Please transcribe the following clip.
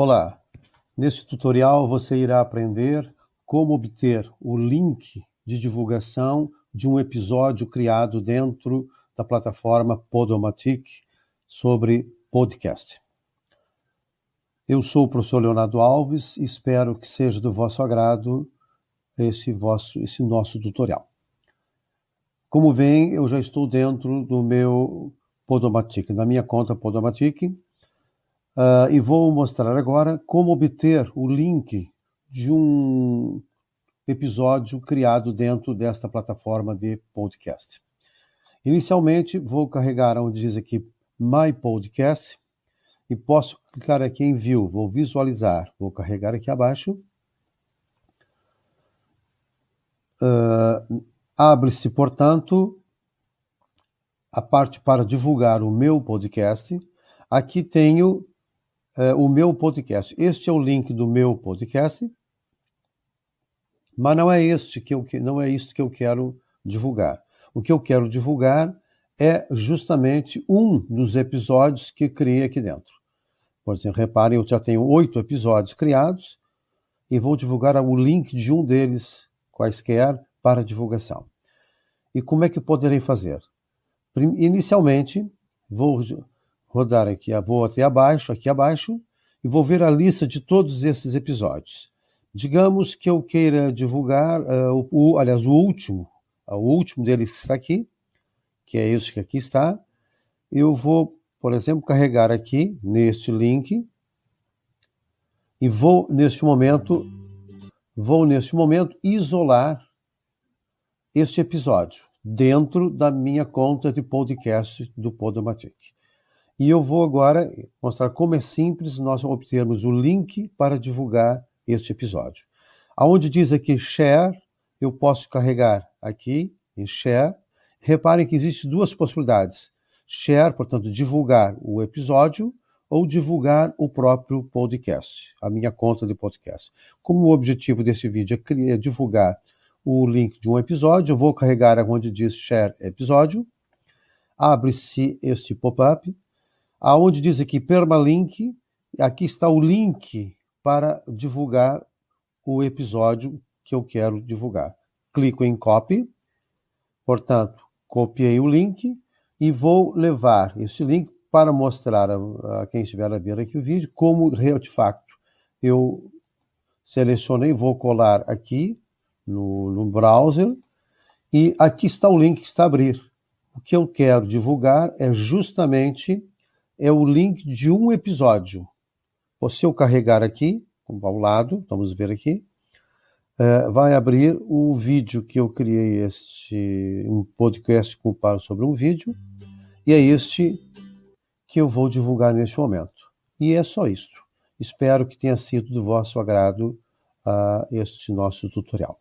Olá, neste tutorial você irá aprender como obter o link de divulgação de um episódio criado dentro da plataforma Podomatic sobre podcast. Eu sou o professor Leonardo Alves e espero que seja do vosso agrado esse, vosso, esse nosso tutorial. Como veem, eu já estou dentro do meu Podomatic, da minha conta Podomatic, Uh, e vou mostrar agora como obter o link de um episódio criado dentro desta plataforma de podcast. Inicialmente, vou carregar onde diz aqui My Podcast e posso clicar aqui em View, vou visualizar, vou carregar aqui abaixo. Uh, Abre-se, portanto, a parte para divulgar o meu podcast. Aqui tenho é, o meu podcast. Este é o link do meu podcast, mas não é este que eu não é isso que eu quero divulgar. O que eu quero divulgar é justamente um dos episódios que criei aqui dentro. Por exemplo, reparem, eu já tenho oito episódios criados e vou divulgar o link de um deles, quaisquer, para divulgação. E como é que poderei fazer? Inicialmente, vou rodar aqui, vou até abaixo, aqui abaixo, e vou ver a lista de todos esses episódios. Digamos que eu queira divulgar, uh, o, o, aliás, o último, ah, o último deles está aqui, que é esse que aqui está. Eu vou, por exemplo, carregar aqui neste link e vou neste momento, vou neste momento isolar este episódio dentro da minha conta de podcast do Podomatic. E eu vou agora mostrar como é simples nós obtermos o link para divulgar este episódio. Aonde diz aqui share, eu posso carregar aqui em share. Reparem que existem duas possibilidades: share, portanto, divulgar o episódio, ou divulgar o próprio podcast, a minha conta de podcast. Como o objetivo desse vídeo é, criar, é divulgar o link de um episódio, eu vou carregar onde diz share episódio. Abre-se este pop-up aonde diz aqui permalink, aqui está o link para divulgar o episódio que eu quero divulgar. Clico em copy, portanto, copiei o link e vou levar esse link para mostrar a, a quem estiver a ver aqui o vídeo como de facto eu selecionei, vou colar aqui no, no browser e aqui está o link que está a abrir. O que eu quero divulgar é justamente é o link de um episódio. Se eu carregar aqui, ao lado, vamos ver aqui, é, vai abrir o vídeo que eu criei, este um podcast com sobre um vídeo, e é este que eu vou divulgar neste momento. E é só isso. Espero que tenha sido do vosso agrado uh, este nosso tutorial.